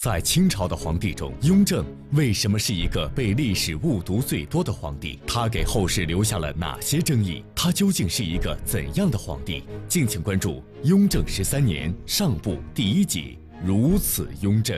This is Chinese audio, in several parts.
在清朝的皇帝中，雍正为什么是一个被历史误读最多的皇帝？他给后世留下了哪些争议？他究竟是一个怎样的皇帝？敬请关注《雍正十三年上部》第一集，《如此雍正》。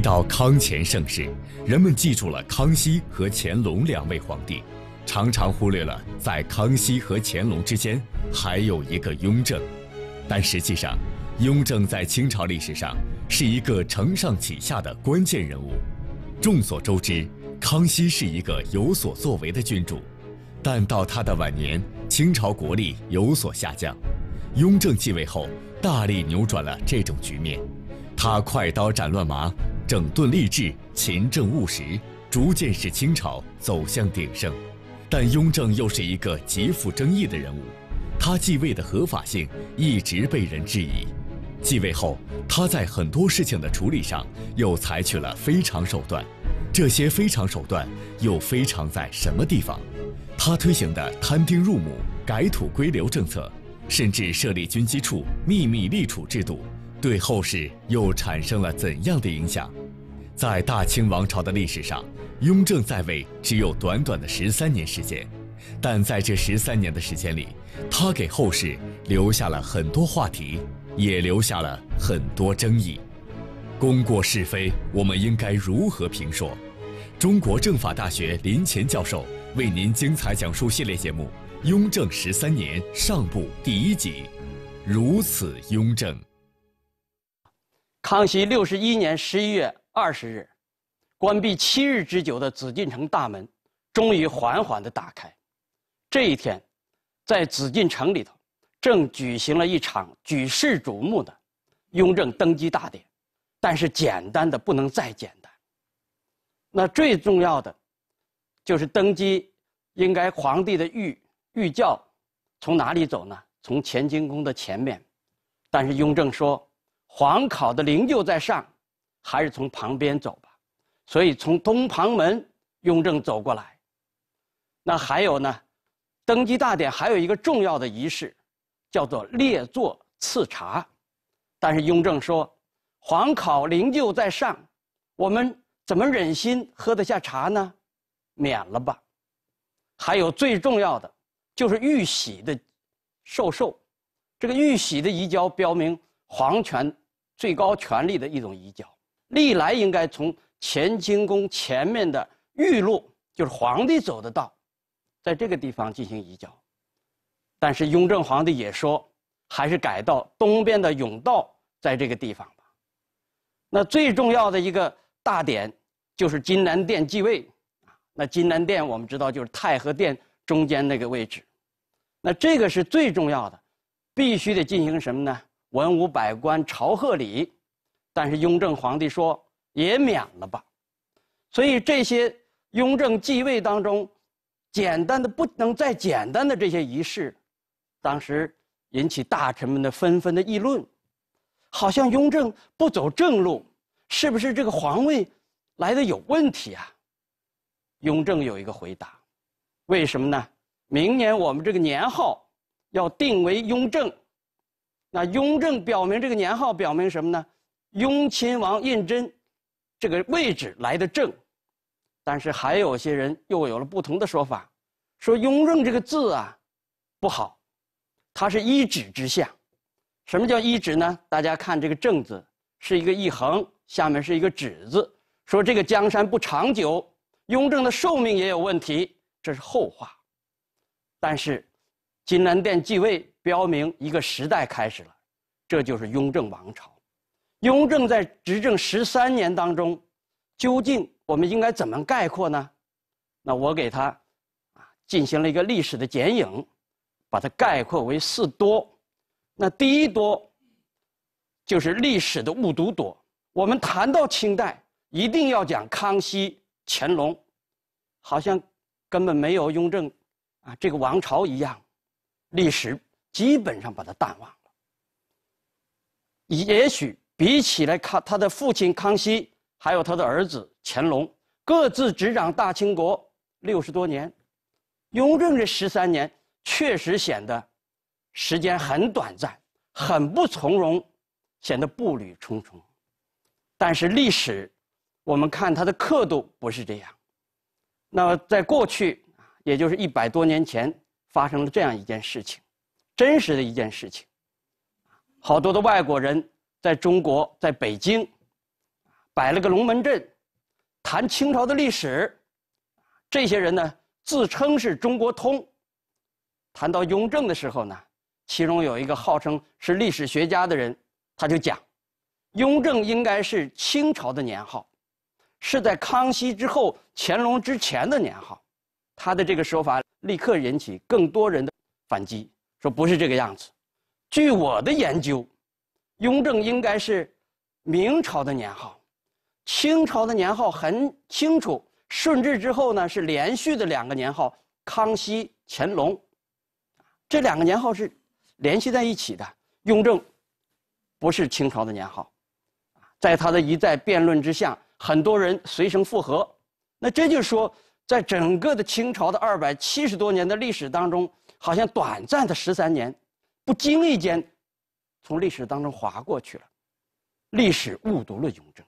到康乾盛世，人们记住了康熙和乾隆两位皇帝，常常忽略了在康熙和乾隆之间还有一个雍正。但实际上，雍正在清朝历史上是一个承上启下的关键人物。众所周知，康熙是一个有所作为的君主，但到他的晚年，清朝国力有所下降。雍正继位后，大力扭转了这种局面，他快刀斩乱麻。整顿吏治、勤政务实，逐渐使清朝走向鼎盛。但雍正又是一个极富争议的人物，他继位的合法性一直被人质疑。继位后，他在很多事情的处理上又采取了非常手段，这些非常手段又非常在什么地方？他推行的摊丁入亩、改土归流政策，甚至设立军机处、秘密立储制度。对后世又产生了怎样的影响？在大清王朝的历史上，雍正在位只有短短的十三年时间，但在这十三年的时间里，他给后世留下了很多话题，也留下了很多争议。功过是非，我们应该如何评说？中国政法大学林乾教授为您精彩讲述系列节目《雍正十三年上部》第一集，《如此雍正》。康熙六十一年十一月二十日，关闭七日之久的紫禁城大门，终于缓缓地打开。这一天，在紫禁城里头，正举行了一场举世瞩目的雍正登基大典。但是简单的不能再简单。那最重要的，就是登基，应该皇帝的御御轿从哪里走呢？从乾清宫的前面。但是雍正说。皇考的灵柩在上，还是从旁边走吧。所以从东旁门，雍正走过来。那还有呢，登基大典还有一个重要的仪式，叫做列座赐茶。但是雍正说，皇考灵柩在上，我们怎么忍心喝得下茶呢？免了吧。还有最重要的，就是玉玺的授受。这个玉玺的移交，标明皇权。最高权力的一种移交，历来应该从乾清宫前面的御路，就是皇帝走的道，在这个地方进行移交。但是雍正皇帝也说，还是改到东边的甬道，在这个地方吧。那最重要的一个大典，就是金銮殿继位那金銮殿我们知道就是太和殿中间那个位置，那这个是最重要的，必须得进行什么呢？文武百官朝贺礼，但是雍正皇帝说也免了吧。所以这些雍正继位当中，简单的不能再简单的这些仪式，当时引起大臣们的纷纷的议论，好像雍正不走正路，是不是这个皇位来的有问题啊？雍正有一个回答，为什么呢？明年我们这个年号要定为雍正。那雍正表明这个年号表明什么呢？雍亲王胤禛，这个位置来的正，但是还有些人又有了不同的说法，说雍正这个字啊不好，它是一指之下。什么叫一指呢？大家看这个正字是一个一横，下面是一个指字。说这个江山不长久，雍正的寿命也有问题，这是后话。但是。金銮殿继位，标明一个时代开始了，这就是雍正王朝。雍正在执政十三年当中，究竟我们应该怎么概括呢？那我给他啊进行了一个历史的剪影，把它概括为四多。那第一多就是历史的误读多。我们谈到清代，一定要讲康熙、乾隆，好像根本没有雍正啊这个王朝一样。历史基本上把他淡忘了。也许比起来，康他的父亲康熙，还有他的儿子乾隆，各自执掌大清国六十多年，雍正这十三年确实显得时间很短暂，很不从容，显得步履匆匆。但是历史，我们看它的刻度不是这样。那么在过去，也就是一百多年前。发生了这样一件事情，真实的一件事情。好多的外国人在中国，在北京，摆了个龙门阵，谈清朝的历史。这些人呢，自称是中国通。谈到雍正的时候呢，其中有一个号称是历史学家的人，他就讲，雍正应该是清朝的年号，是在康熙之后、乾隆之前的年号。他的这个说法。立刻引起更多人的反击，说不是这个样子。据我的研究，雍正应该是明朝的年号，清朝的年号很清楚。顺治之后呢，是连续的两个年号，康熙、乾隆，这两个年号是联系在一起的。雍正不是清朝的年号。在他的一再辩论之下，很多人随声附和。那这就说。在整个的清朝的二百七十多年的历史当中，好像短暂的十三年，不经意间，从历史当中划过去了，历史误读了雍正。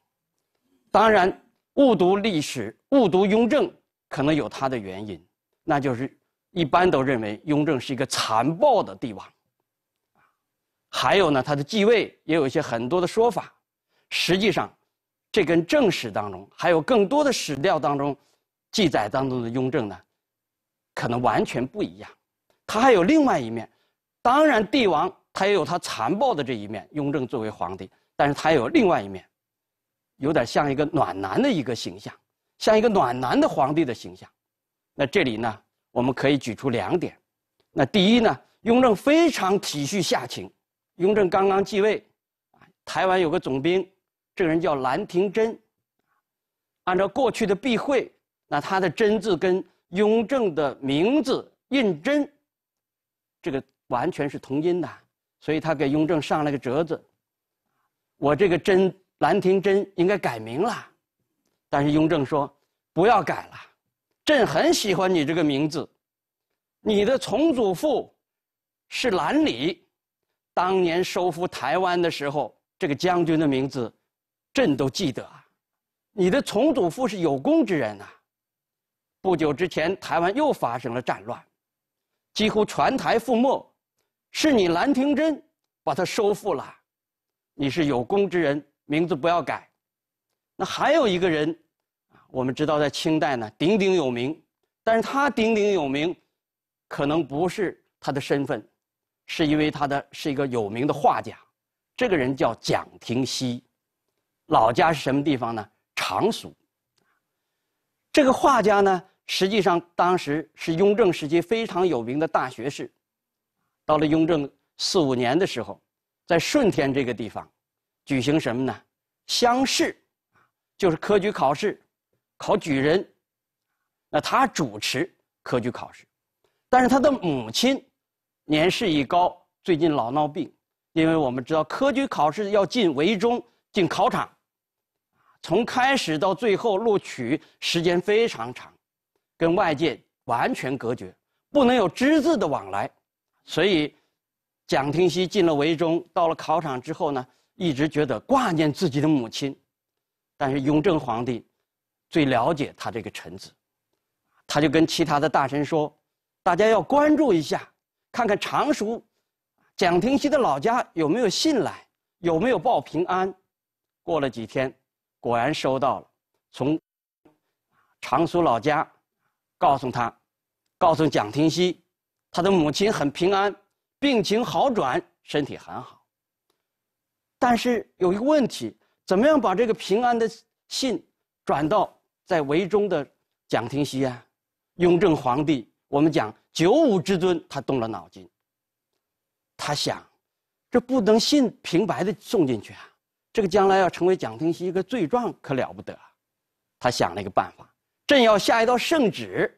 当然，误读历史、误读雍正，可能有它的原因，那就是一般都认为雍正是一个残暴的帝王。还有呢，他的继位也有一些很多的说法。实际上，这跟正史当中还有更多的史料当中。记载当中的雍正呢，可能完全不一样，他还有另外一面。当然，帝王他也有他残暴的这一面。雍正作为皇帝，但是他也有另外一面，有点像一个暖男的一个形象，像一个暖男的皇帝的形象。那这里呢，我们可以举出两点。那第一呢，雍正非常体恤下情。雍正刚刚继位，啊，台湾有个总兵，这个人叫兰廷珍。按照过去的避讳。那他的“真”字跟雍正的名字“胤禛”，这个完全是同音的，所以他给雍正上了个折子。我这个“真”兰亭真应该改名了，但是雍正说：“不要改了，朕很喜欢你这个名字。你的从祖父是兰里，当年收复台湾的时候，这个将军的名字，朕都记得啊。你的从祖父是有功之人呐。”不久之前，台湾又发生了战乱，几乎全台覆没，是你兰亭珍把他收复了，你是有功之人，名字不要改。那还有一个人啊，我们知道在清代呢，鼎鼎有名，但是他鼎鼎有名，可能不是他的身份，是因为他的是一个有名的画家，这个人叫蒋廷锡，老家是什么地方呢？常熟。这个画家呢？实际上，当时是雍正时期非常有名的大学士。到了雍正四五年的时候，在顺天这个地方举行什么呢？乡试，就是科举考试，考举人。那他主持科举考试，但是他的母亲年事已高，最近老闹病。因为我们知道，科举考试要进围中，进考场，从开始到最后录取时间非常长。跟外界完全隔绝，不能有只字的往来，所以蒋廷锡进了闱中，到了考场之后呢，一直觉得挂念自己的母亲。但是雍正皇帝最了解他这个臣子，他就跟其他的大臣说：“大家要关注一下，看看常熟蒋廷锡的老家有没有信来，有没有报平安。”过了几天，果然收到了，从常熟老家。告诉他，告诉蒋廷锡，他的母亲很平安，病情好转，身体很好。但是有一个问题，怎么样把这个平安的信转到在围中的蒋廷锡啊？雍正皇帝，我们讲九五之尊，他动了脑筋。他想，这不能信平白的送进去啊，这个将来要成为蒋廷锡一个罪状，可了不得。他想了一个办法。朕要下一道圣旨，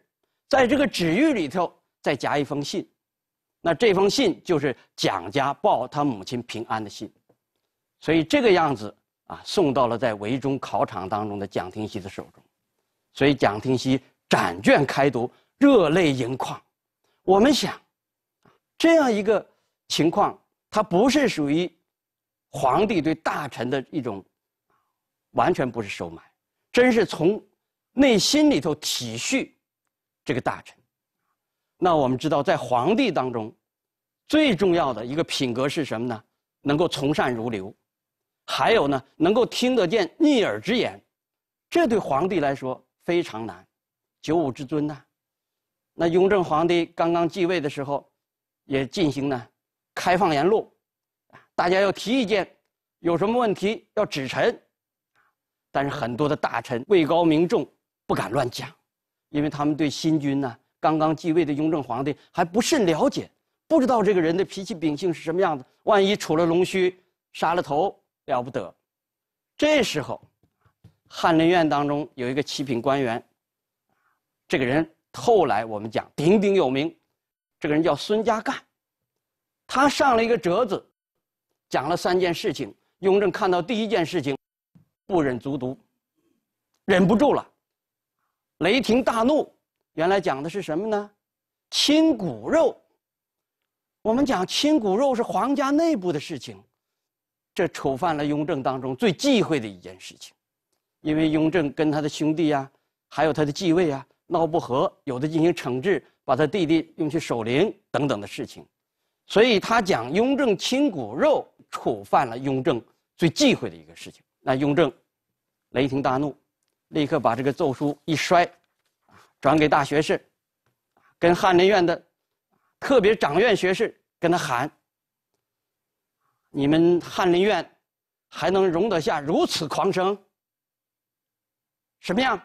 在这个旨谕里头再加一封信，那这封信就是蒋家报他母亲平安的信，所以这个样子啊，送到了在闱中考场当中的蒋廷锡的手中，所以蒋廷锡展卷开读，热泪盈眶。我们想，这样一个情况，它不是属于皇帝对大臣的一种完全不是收买，真是从。内心里头体恤这个大臣，那我们知道，在皇帝当中，最重要的一个品格是什么呢？能够从善如流，还有呢，能够听得见逆耳之言，这对皇帝来说非常难。九五之尊呐，那雍正皇帝刚刚继位的时候，也进行了开放言路，啊，大家要提意见，有什么问题要指陈，但是很多的大臣位高名重。不敢乱讲，因为他们对新君呢，刚刚继位的雍正皇帝还不甚了解，不知道这个人的脾气秉性是什么样子。万一除了龙须，杀了头了不得。这时候，翰林院当中有一个七品官员，这个人后来我们讲鼎鼎有名，这个人叫孙家淦，他上了一个折子，讲了三件事情。雍正看到第一件事情，不忍卒读，忍不住了。雷霆大怒，原来讲的是什么呢？亲骨肉。我们讲亲骨肉是皇家内部的事情，这触犯了雍正当中最忌讳的一件事情，因为雍正跟他的兄弟呀，还有他的继位啊闹不和，有的进行惩治，把他弟弟用去守陵等等的事情，所以他讲雍正亲骨肉触犯了雍正最忌讳的一个事情，那雍正雷霆大怒。立刻把这个奏书一摔，啊，转给大学士，跟翰林院的，特别长院学士跟他喊：“你们翰林院还能容得下如此狂生？什么样？”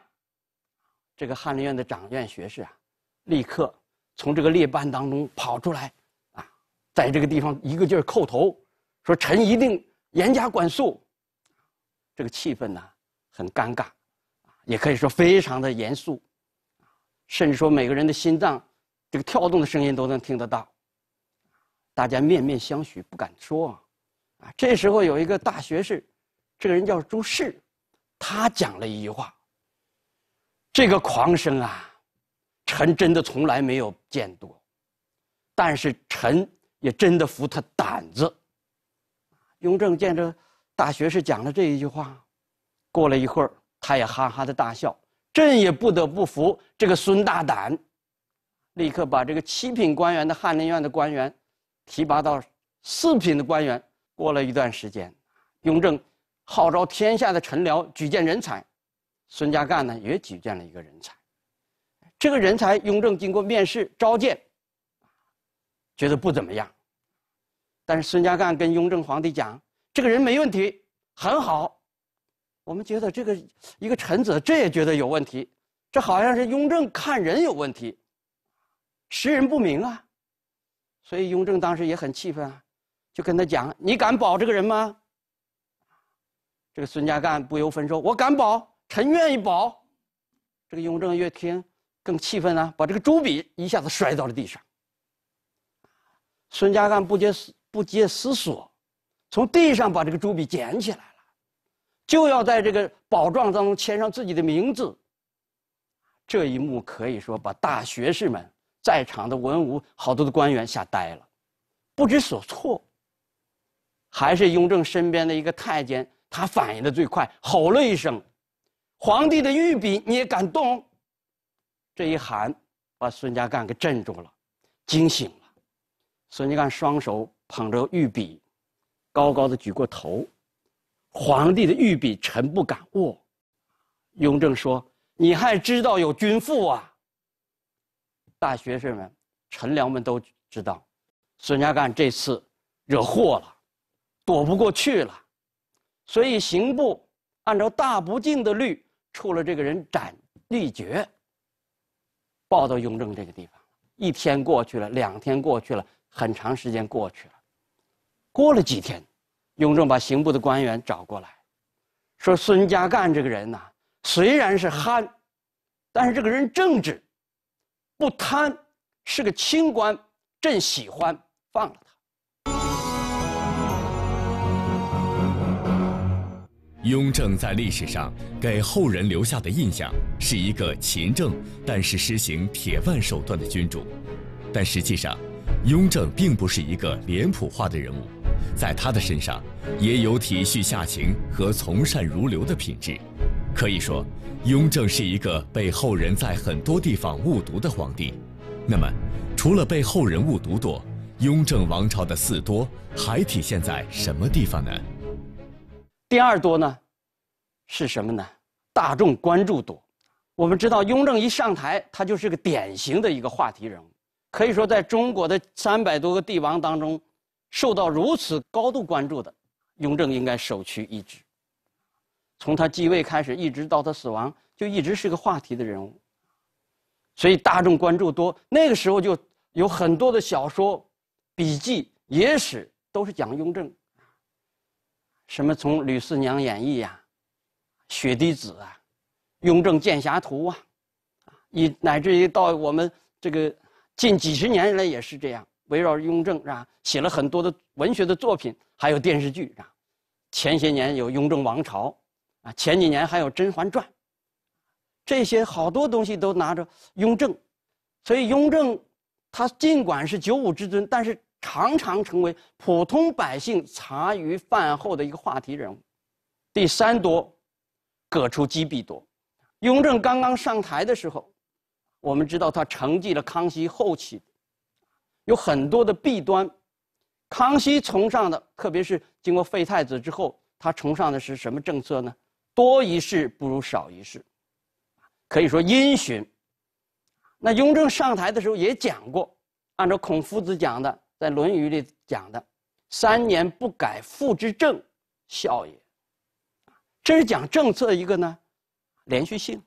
这个翰林院的长院学士啊，立刻从这个列班当中跑出来，啊，在这个地方一个劲儿叩头，说：“臣一定严加管束。”这个气氛呢，很尴尬。也可以说非常的严肃，甚至说每个人的心脏，这个跳动的声音都能听得到。大家面面相觑，不敢说啊。这时候有一个大学士，这个人叫朱轼，他讲了一句话。这个狂生啊，臣真的从来没有见多，但是臣也真的服他胆子。雍正见着大学士讲了这一句话，过了一会儿。他也哈哈的大笑，朕也不得不服这个孙大胆，立刻把这个七品官员的翰林院的官员，提拔到四品的官员。过了一段时间，雍正号召天下的臣僚举荐人才，孙家淦呢也举荐了一个人才，这个人才雍正经过面试召见，觉得不怎么样，但是孙家淦跟雍正皇帝讲，这个人没问题，很好。我们觉得这个一个臣子，这也觉得有问题，这好像是雍正看人有问题，识人不明啊，所以雍正当时也很气愤啊，就跟他讲：“你敢保这个人吗？”这个孙家淦不由分说：“我敢保，臣愿意保。”这个雍正越听更气愤啊，把这个朱笔一下子摔到了地上。孙家淦不接思不接思索，从地上把这个朱笔捡起来。就要在这个宝状当中签上自己的名字，这一幕可以说把大学士们在场的文武好多的官员吓呆了，不知所措。还是雍正身边的一个太监，他反应的最快，吼了一声：“皇帝的御笔你也敢动？”这一喊，把孙家淦给镇住了，惊醒了。孙家淦双手捧着御笔，高高的举过头。皇帝的御笔，臣不敢握。雍正说：“你还知道有君父啊？”大学士们、臣僚们都知道，孙家淦这次惹祸了，躲不过去了，所以刑部按照大不敬的律，处了这个人斩立决，报到雍正这个地方一天过去了，两天过去了，很长时间过去了，过了几天。雍正把刑部的官员找过来，说：“孙家淦这个人呐，虽然是憨，但是这个人正直，不贪，是个清官。朕喜欢，放了他。”雍正在历史上给后人留下的印象是一个勤政，但是施行铁腕手段的君主。但实际上，雍正并不是一个脸谱化的人物。在他的身上，也有体恤下情和从善如流的品质。可以说，雍正是一个被后人在很多地方误读的皇帝。那么，除了被后人误读多，雍正王朝的四多还体现在什么地方呢？第二多呢，是什么呢？大众关注多。我们知道，雍正一上台，他就是个典型的一个话题人物。可以说，在中国的三百多个帝王当中。受到如此高度关注的雍正应该首屈一指。从他继位开始，一直到他死亡，就一直是个话题的人物，所以大众关注多。那个时候就有很多的小说、笔记、野史都是讲雍正，什么《从吕四娘演义》呀，《雪滴子》啊，《雍正剑侠图》啊，以乃至于到我们这个近几十年来也是这样。围绕雍正啊，写了很多的文学的作品，还有电视剧啊。前些年有《雍正王朝》，啊，前几年还有《甄嬛传》，这些好多东西都拿着雍正。所以雍正，他尽管是九五之尊，但是常常成为普通百姓茶余饭后的一个话题人物。第三多，葛出机必多。雍正刚刚上台的时候，我们知道他承继了康熙后期。有很多的弊端，康熙崇尚的，特别是经过废太子之后，他崇尚的是什么政策呢？多一事不如少一事，可以说因循。那雍正上台的时候也讲过，按照孔夫子讲的，在《论语》里讲的，“三年不改父之政，孝也。”这是讲政策一个呢，连续性。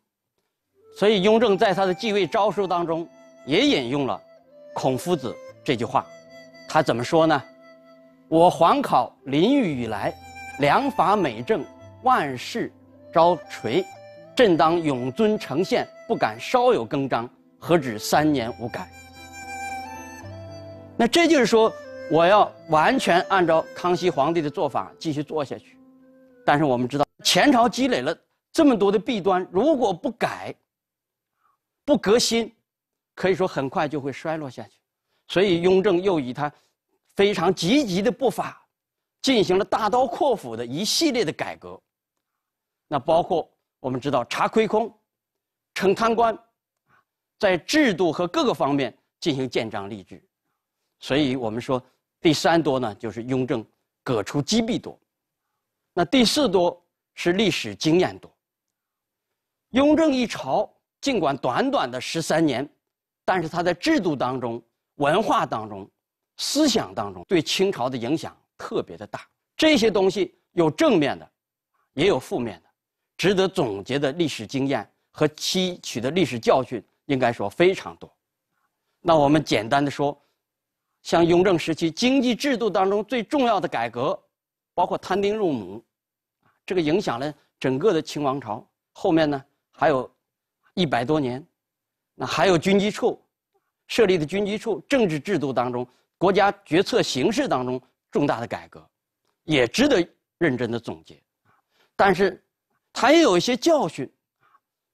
所以雍正在他的继位诏书当中也引用了孔夫子。这句话，他怎么说呢？我皇考临御以来，良法美政，万事昭垂，朕当永遵承宪，不敢稍有更张，何止三年无改。那这就是说，我要完全按照康熙皇帝的做法继续做下去。但是我们知道，前朝积累了这么多的弊端，如果不改、不革新，可以说很快就会衰落下去。所以，雍正又以他非常积极的步伐，进行了大刀阔斧的一系列的改革。那包括我们知道查亏空、惩贪官，在制度和各个方面进行建章立制。所以我们说，第三多呢就是雍正革除积弊多。那第四多是历史经验多。雍正一朝尽管短短的十三年，但是他在制度当中。文化当中、思想当中对清朝的影响特别的大，这些东西有正面的，也有负面的，值得总结的历史经验和吸取的历史教训，应该说非常多。那我们简单的说，像雍正时期经济制度当中最重要的改革，包括摊丁入亩，这个影响了整个的清王朝。后面呢，还有一百多年，那还有军机处。设立的军机处，政治制度当中，国家决策形式当中重大的改革，也值得认真的总结。但是，他也有一些教训，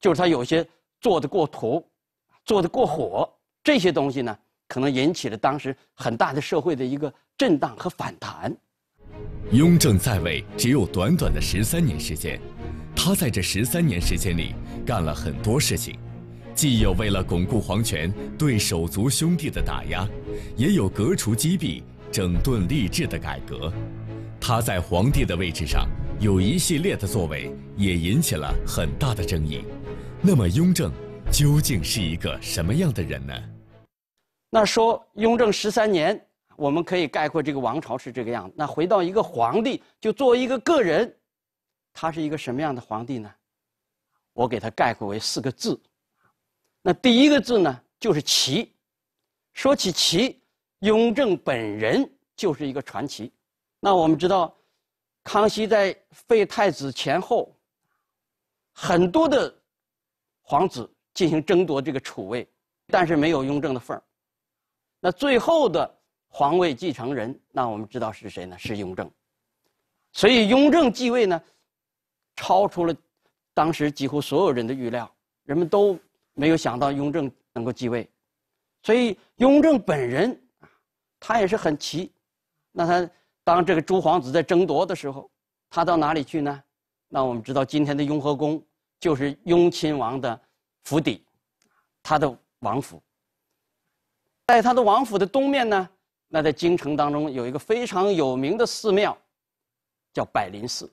就是他有些做得过头，做得过火。这些东西呢，可能引起了当时很大的社会的一个震荡和反弹。雍正在位只有短短的十三年时间，他在这十三年时间里干了很多事情。既有为了巩固皇权对手足兄弟的打压，也有革除积弊、整顿吏治的改革。他在皇帝的位置上有一系列的作为，也引起了很大的争议。那么，雍正究竟是一个什么样的人呢？那说雍正十三年，我们可以概括这个王朝是这个样那回到一个皇帝，就作为一个个人，他是一个什么样的皇帝呢？我给他概括为四个字。那第一个字呢，就是“齐。说起“齐，雍正本人就是一个传奇。那我们知道，康熙在废太子前后，很多的皇子进行争夺这个储位，但是没有雍正的份儿。那最后的皇位继承人，那我们知道是谁呢？是雍正。所以雍正继位呢，超出了当时几乎所有人的预料，人们都。没有想到雍正能够继位，所以雍正本人啊，他也是很奇。那他当这个诸皇子在争夺的时候，他到哪里去呢？那我们知道今天的雍和宫就是雍亲王的府邸，他的王府。在他的王府的东面呢，那在京城当中有一个非常有名的寺庙，叫百林寺。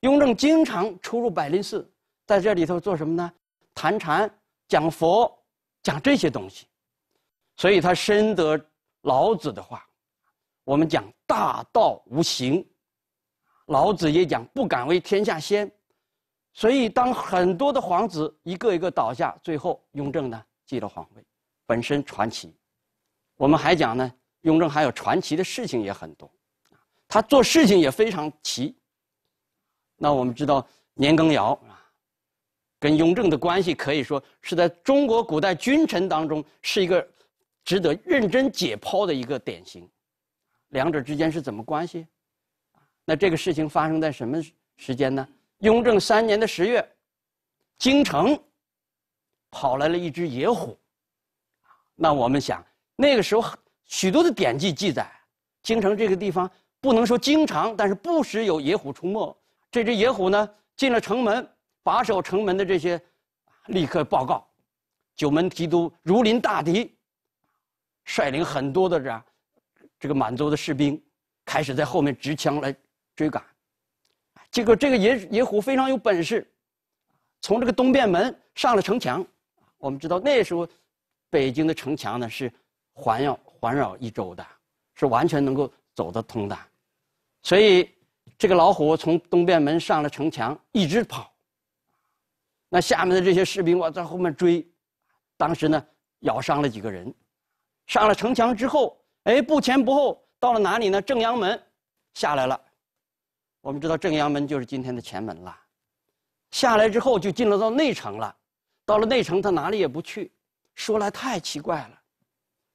雍正经常出入百林寺，在这里头做什么呢？谈禅。讲佛，讲这些东西，所以他深得老子的话。我们讲大道无形，老子也讲不敢为天下先。所以当很多的皇子一个一个倒下，最后雍正呢继了皇位，本身传奇。我们还讲呢，雍正还有传奇的事情也很多，他做事情也非常奇。那我们知道年羹尧。跟雍正的关系可以说是在中国古代君臣当中是一个值得认真解剖的一个典型。两者之间是怎么关系？那这个事情发生在什么时间呢？雍正三年的十月，京城跑来了一只野虎。那我们想，那个时候许多的典籍记载，京城这个地方不能说经常，但是不时有野虎出没。这只野虎呢，进了城门。把守城门的这些，立刻报告，九门提督如临大敌，率领很多的这这个满洲的士兵，开始在后面执枪来追赶。结果这个野野虎非常有本事，从这个东便门上了城墙。我们知道那时候，北京的城墙呢是环绕环绕一周的，是完全能够走得通的。所以，这个老虎从东便门上了城墙，一直跑。那下面的这些士兵我在后面追，当时呢，咬伤了几个人。上了城墙之后，哎，不前不后，到了哪里呢？正阳门下来了。我们知道正阳门就是今天的前门了。下来之后就进了到内城了。到了内城，他哪里也不去，说来太奇怪了，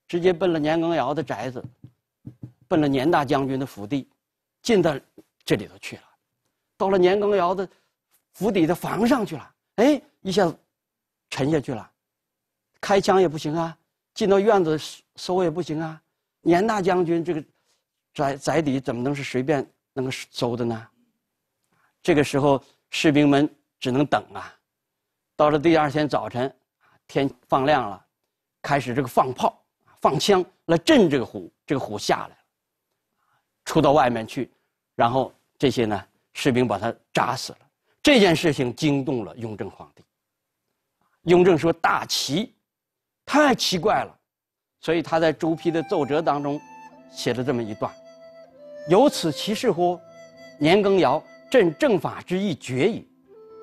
直接奔了年羹尧的宅子，奔了年大将军的府邸，进到这里头去了，到了年羹尧的府邸的房上去了。哎，一下子沉下去了，开枪也不行啊，进到院子搜也不行啊，年大将军这个宅宅邸怎么能是随便能够搜的呢？这个时候，士兵们只能等啊。到了第二天早晨，天放亮了，开始这个放炮、放枪来震这个虎，这个虎下来了，出到外面去，然后这些呢，士兵把它扎死了。这件事情惊动了雍正皇帝。雍正说：“大奇，太奇怪了。”所以他在朱批的奏折当中写了这么一段：“有此奇事乎？年羹尧，朕正法之意绝矣。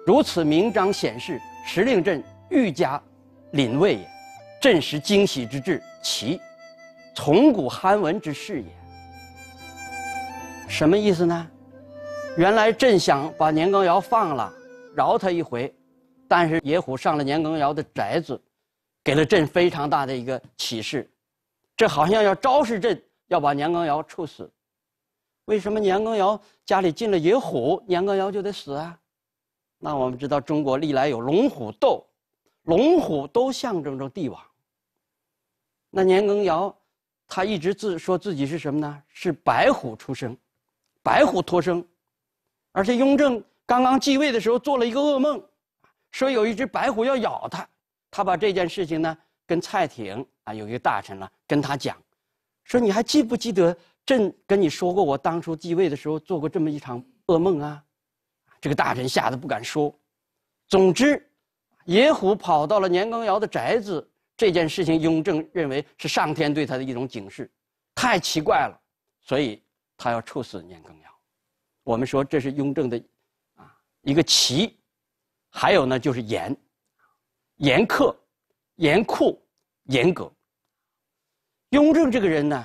如此明章显示，实令朕愈加凛畏也。朕时惊喜之至，奇，从古罕闻之事也。”什么意思呢？原来朕想把年羹尧放了，饶他一回，但是野虎上了年羹尧的宅子，给了朕非常大的一个启示，这好像要昭示朕要把年羹尧处死。为什么年羹尧家里进了野虎，年羹尧就得死啊？那我们知道中国历来有龙虎斗，龙虎都象征着帝王。那年羹尧，他一直自说自己是什么呢？是白虎出生，白虎托生。而且雍正刚刚继位的时候做了一个噩梦，说有一只白虎要咬他，他把这件事情呢跟蔡廷啊有一个大臣了跟他讲，说你还记不记得朕跟你说过，我当初继位的时候做过这么一场噩梦啊？这个大臣吓得不敢说。总之，野虎跑到了年羹尧的宅子，这件事情雍正认为是上天对他的一种警示，太奇怪了，所以他要处死年羹尧。我们说这是雍正的，啊，一个旗，还有呢就是严，严苛、严酷、严格。雍正这个人呢，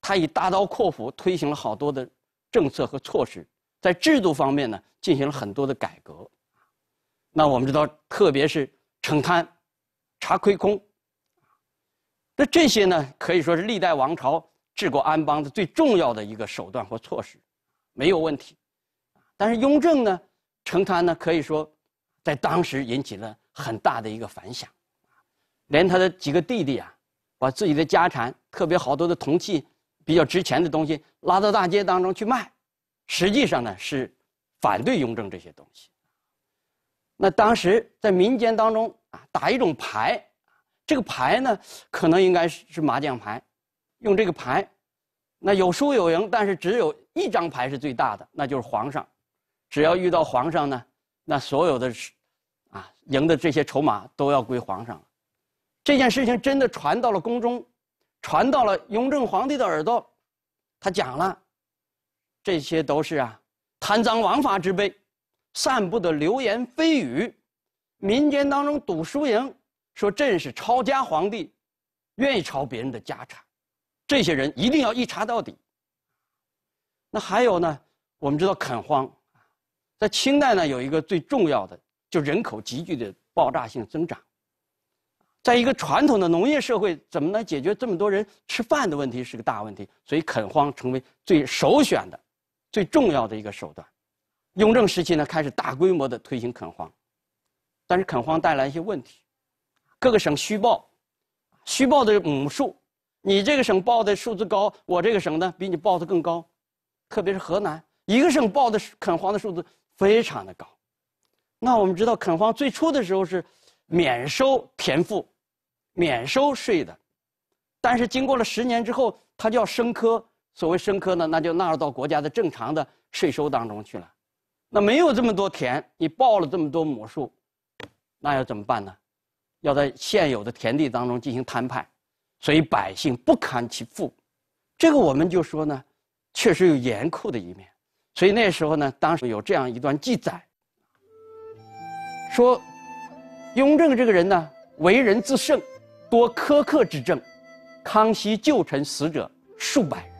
他以大刀阔斧推行了好多的政策和措施，在制度方面呢进行了很多的改革。那我们知道，特别是惩贪、查亏空，那这些呢可以说是历代王朝治国安邦的最重要的一个手段和措施。没有问题，但是雍正呢，成坛呢，可以说，在当时引起了很大的一个反响，连他的几个弟弟啊，把自己的家产，特别好多的铜器，比较值钱的东西，拉到大街当中去卖，实际上呢是反对雍正这些东西。那当时在民间当中啊，打一种牌，这个牌呢，可能应该是是麻将牌，用这个牌，那有输有赢，但是只有。一张牌是最大的，那就是皇上。只要遇到皇上呢，那所有的啊，赢的这些筹码都要归皇上。这件事情真的传到了宫中，传到了雍正皇帝的耳朵，他讲了，这些都是啊贪赃枉法之辈，散布的流言蜚语，民间当中赌输赢，说朕是抄家皇帝，愿意抄别人的家产，这些人一定要一查到底。那还有呢？我们知道垦荒，在清代呢有一个最重要的，就人口急剧的爆炸性增长。在一个传统的农业社会，怎么能解决这么多人吃饭的问题，是个大问题。所以垦荒成为最首选的、最重要的一个手段。雍正时期呢，开始大规模的推行垦荒，但是垦荒带来一些问题，各个省虚报，虚报的亩数，你这个省报的数字高，我这个省呢比你报的更高。特别是河南一个省报的垦荒的数字非常的高，那我们知道垦荒最初的时候是免收田赋、免收税的，但是经过了十年之后，它就要升科。所谓升科呢，那就纳入到国家的正常的税收当中去了。那没有这么多田，你报了这么多亩数，那要怎么办呢？要在现有的田地当中进行摊派，所以百姓不堪其负。这个我们就说呢。确实有严酷的一面，所以那时候呢，当时有这样一段记载，说，雍正这个人呢，为人自胜，多苛刻之政，康熙旧臣死者数百人。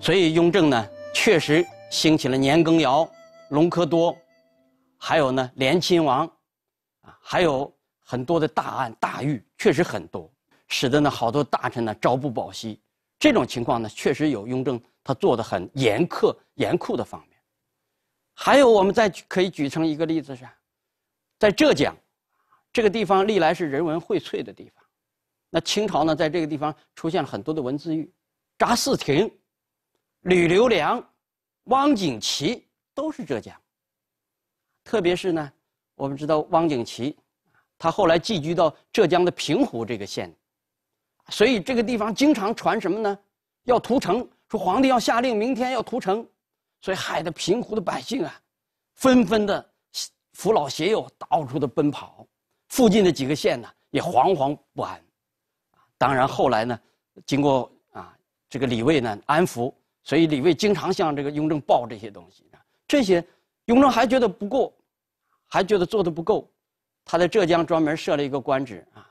所以雍正呢，确实兴起了年羹尧、隆科多，还有呢，连亲王，啊，还有很多的大案大狱，确实很多，使得呢，好多大臣呢，朝不保夕。这种情况呢，确实有雍正他做的很严苛、严酷的方面。还有，我们再可以举成一个例子：是，在浙江，这个地方历来是人文荟萃的地方。那清朝呢，在这个地方出现了很多的文字狱，查嗣庭、吕留良、汪景祺都是浙江。特别是呢，我们知道汪景祺，他后来寄居到浙江的平湖这个县。所以这个地方经常传什么呢？要屠城，说皇帝要下令，明天要屠城，所以害得平湖的百姓啊，纷纷的扶老携幼，到处的奔跑。附近的几个县呢，也惶惶不安。当然，后来呢，经过啊这个李卫呢安抚，所以李卫经常向这个雍正报这些东西。这些雍正还觉得不够，还觉得做的不够，他在浙江专门设了一个官职啊。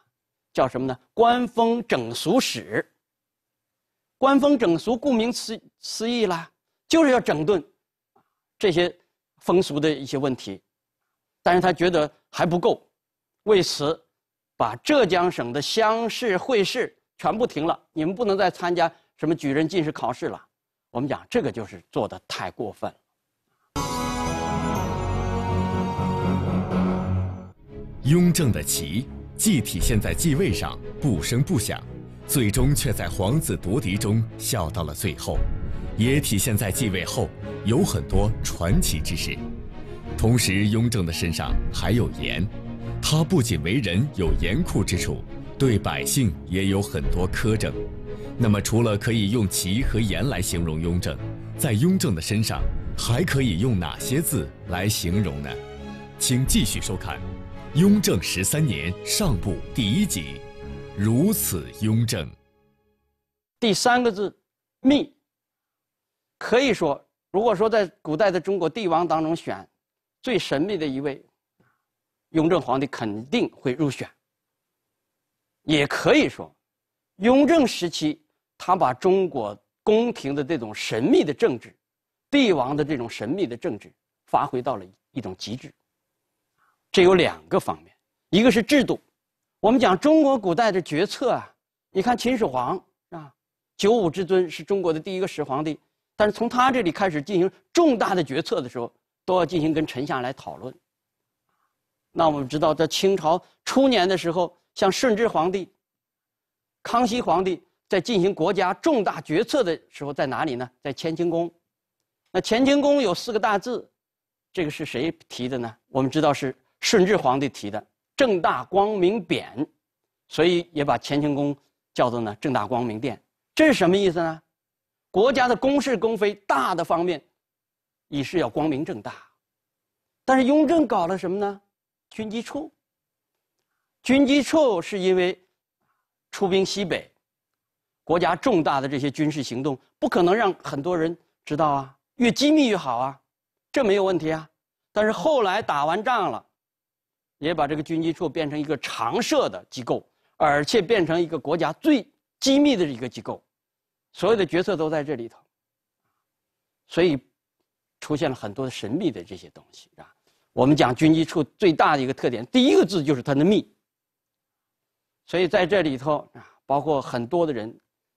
叫什么呢？官风整俗史》。官风整俗，顾名思思义啦，就是要整顿，这些风俗的一些问题。但是他觉得还不够，为此，把浙江省的乡试、会试全部停了，你们不能再参加什么举人、进士考试了。我们讲这个就是做的太过分了。雍正的旗既体现在继位上不声不响，最终却在皇子夺嫡中笑到了最后，也体现在继位后有很多传奇之事。同时，雍正的身上还有严，他不仅为人有严酷之处，对百姓也有很多苛政。那么，除了可以用“奇”和“严”来形容雍正，在雍正的身上还可以用哪些字来形容呢？请继续收看。雍正十三年上部第一集，如此雍正。第三个字，密。可以说，如果说在古代的中国帝王当中选最神秘的一位，雍正皇帝肯定会入选。也可以说，雍正时期，他把中国宫廷的这种神秘的政治，帝王的这种神秘的政治，发挥到了一种极致。这有两个方面，一个是制度。我们讲中国古代的决策啊，你看秦始皇啊，九五之尊是中国的第一个始皇帝，但是从他这里开始进行重大的决策的时候，都要进行跟臣下来讨论。那我们知道，在清朝初年的时候，像顺治皇帝、康熙皇帝在进行国家重大决策的时候，在哪里呢？在乾清宫。那乾清宫有四个大字，这个是谁提的呢？我们知道是。顺治皇帝提的“正大光明匾”，所以也把乾清宫叫做呢“正大光明殿”。这是什么意思呢？国家的公事公非，大的方面，也是要光明正大。但是雍正搞了什么呢？军机处。军机处是因为出兵西北，国家重大的这些军事行动不可能让很多人知道啊，越机密越好啊，这没有问题啊。但是后来打完仗了。也把这个军机处变成一个常设的机构，而且变成一个国家最机密的一个机构，所有的决策都在这里头，所以出现了很多神秘的这些东西啊。我们讲军机处最大的一个特点，第一个字就是它的密。所以在这里头啊，包括很多的人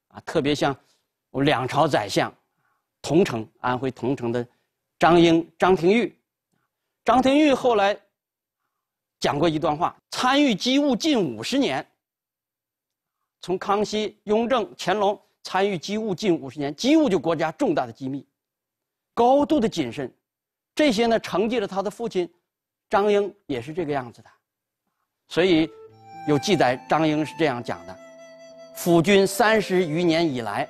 啊，特别像我们两朝宰相，同城安徽同城的张英、张廷玉，张廷玉后来。讲过一段话，参与机务近五十年。从康熙、雍正、乾隆参与机务近五十年，机务就国家重大的机密，高度的谨慎。这些呢，承继了他的父亲张英也是这个样子的。所以有记载，张英是这样讲的：“辅君三十余年以来，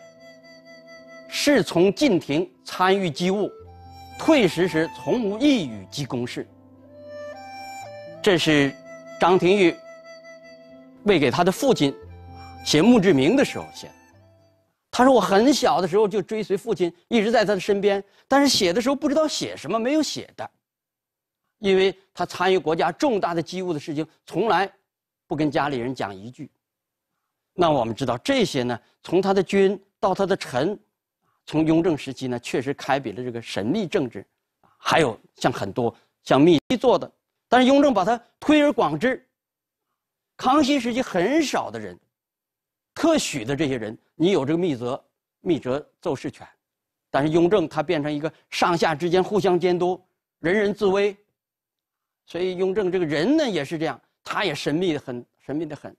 侍从进庭参与机务，退时时从无一语及公事。”这是张廷玉为给他的父亲写墓志铭的时候写的。他说：“我很小的时候就追随父亲，一直在他的身边，但是写的时候不知道写什么，没有写的。因为他参与国家重大的机务的事情，从来不跟家里人讲一句。”那我们知道这些呢，从他的君到他的臣，从雍正时期呢，确实开笔了这个神秘政治，还有像很多像密做的。但是雍正把他推而广之。康熙时期很少的人，特许的这些人，你有这个密折、密折奏事权。但是雍正他变成一个上下之间互相监督，人人自危。所以雍正这个人呢也是这样，他也神秘的很，神秘的很。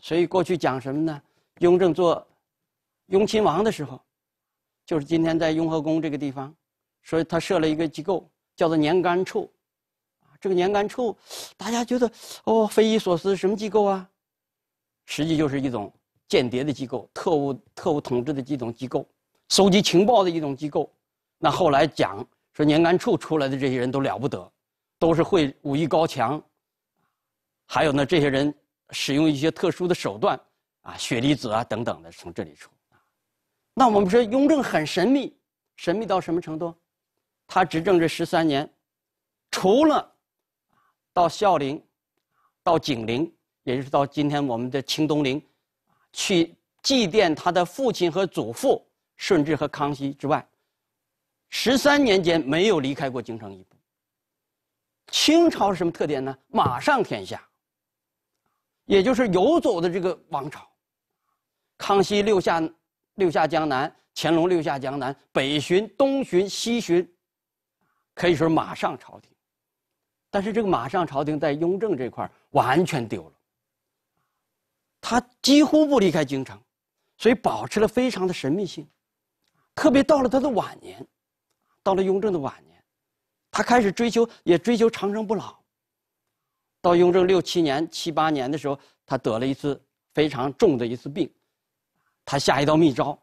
所以过去讲什么呢？雍正做雍亲王的时候，就是今天在雍和宫这个地方，所以他设了一个机构，叫做年干处。这个年干处，大家觉得哦，匪夷所思，什么机构啊？实际就是一种间谍的机构，特务、特务统治的一种机构，搜集情报的一种机构。那后来讲说，年干处出来的这些人都了不得，都是会武艺高强。还有呢，这些人使用一些特殊的手段啊，血离子啊等等的，从这里出。那我们说雍正很神秘，神秘到什么程度？他执政这十三年，除了到孝陵，到景陵，也就是到今天我们的清东陵，去祭奠他的父亲和祖父顺治和康熙之外，十三年间没有离开过京城一步。清朝是什么特点呢？马上天下，也就是游走的这个王朝。康熙六下六下江南，乾隆六下江南，北巡、东巡、西巡，可以说马上朝廷。但是这个马上朝廷在雍正这块完全丢了，他几乎不离开京城，所以保持了非常的神秘性。特别到了他的晚年，到了雍正的晚年，他开始追求，也追求长生不老。到雍正六七年、七八年的时候，他得了一次非常重的一次病，他下一道密诏，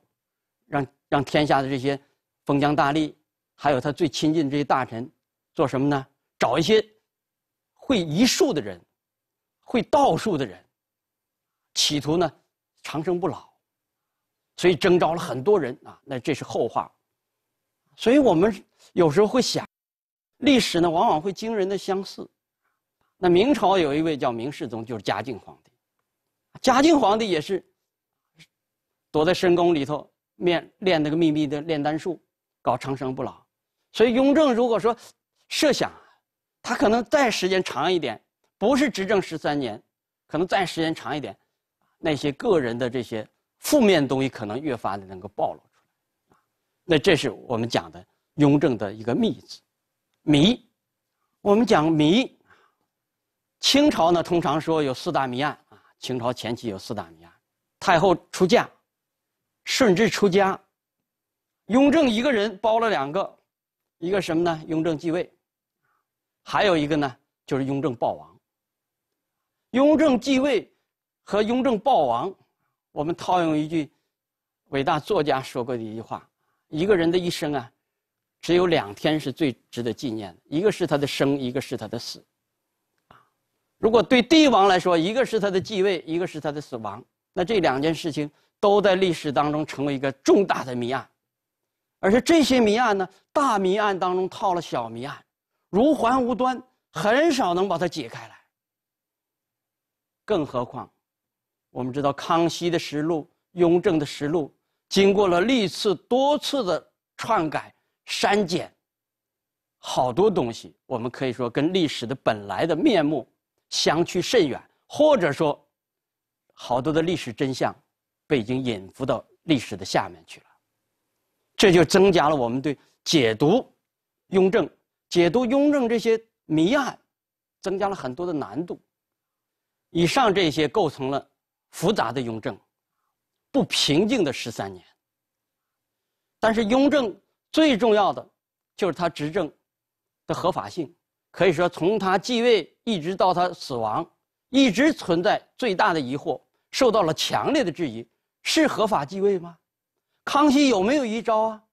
让让天下的这些封疆大吏，还有他最亲近这些大臣做什么呢？找一些。会医术的人，会道术的人，企图呢长生不老，所以征召了很多人啊。那这是后话，所以我们有时候会想，历史呢往往会惊人的相似。那明朝有一位叫明世宗，就是嘉靖皇帝，嘉靖皇帝也是躲在深宫里头面练那个秘密的炼丹术，搞长生不老。所以雍正如果说设想。他可能再时间长一点，不是执政十三年，可能再时间长一点，那些个人的这些负面东西可能越发的能够暴露出来，那这是我们讲的雍正的一个“秘字，迷，我们讲迷，清朝呢通常说有四大迷案啊，清朝前期有四大迷案，太后出嫁，顺治出家，雍正一个人包了两个，一个什么呢？雍正继位。还有一个呢，就是雍正暴亡。雍正继位和雍正暴亡，我们套用一句伟大作家说过的一句话：一个人的一生啊，只有两天是最值得纪念的，一个是他的生，一个是他的死，啊。如果对帝王来说，一个是他的继位，一个是他的死亡，那这两件事情都在历史当中成为一个重大的谜案。而且这些谜案呢，大谜案当中套了小谜案。如环无端，很少能把它解开来。更何况，我们知道康熙的实录、雍正的实录，经过了历次多次的篡改、删减，好多东西我们可以说跟历史的本来的面目相去甚远，或者说，好多的历史真相，被已经隐伏到历史的下面去了，这就增加了我们对解读雍正。解读雍正这些谜案，增加了很多的难度。以上这些构成了复杂的雍正，不平静的十三年。但是雍正最重要的就是他执政的合法性，可以说从他继位一直到他死亡，一直存在最大的疑惑，受到了强烈的质疑：是合法继位吗？康熙有没有遗诏啊？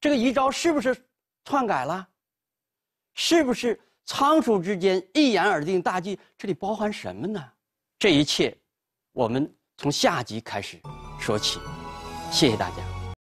这个遗诏是不是篡改了？是不是仓鼠之间一眼而定大计？这里包含什么呢？这一切，我们从下集开始说起。谢谢大家。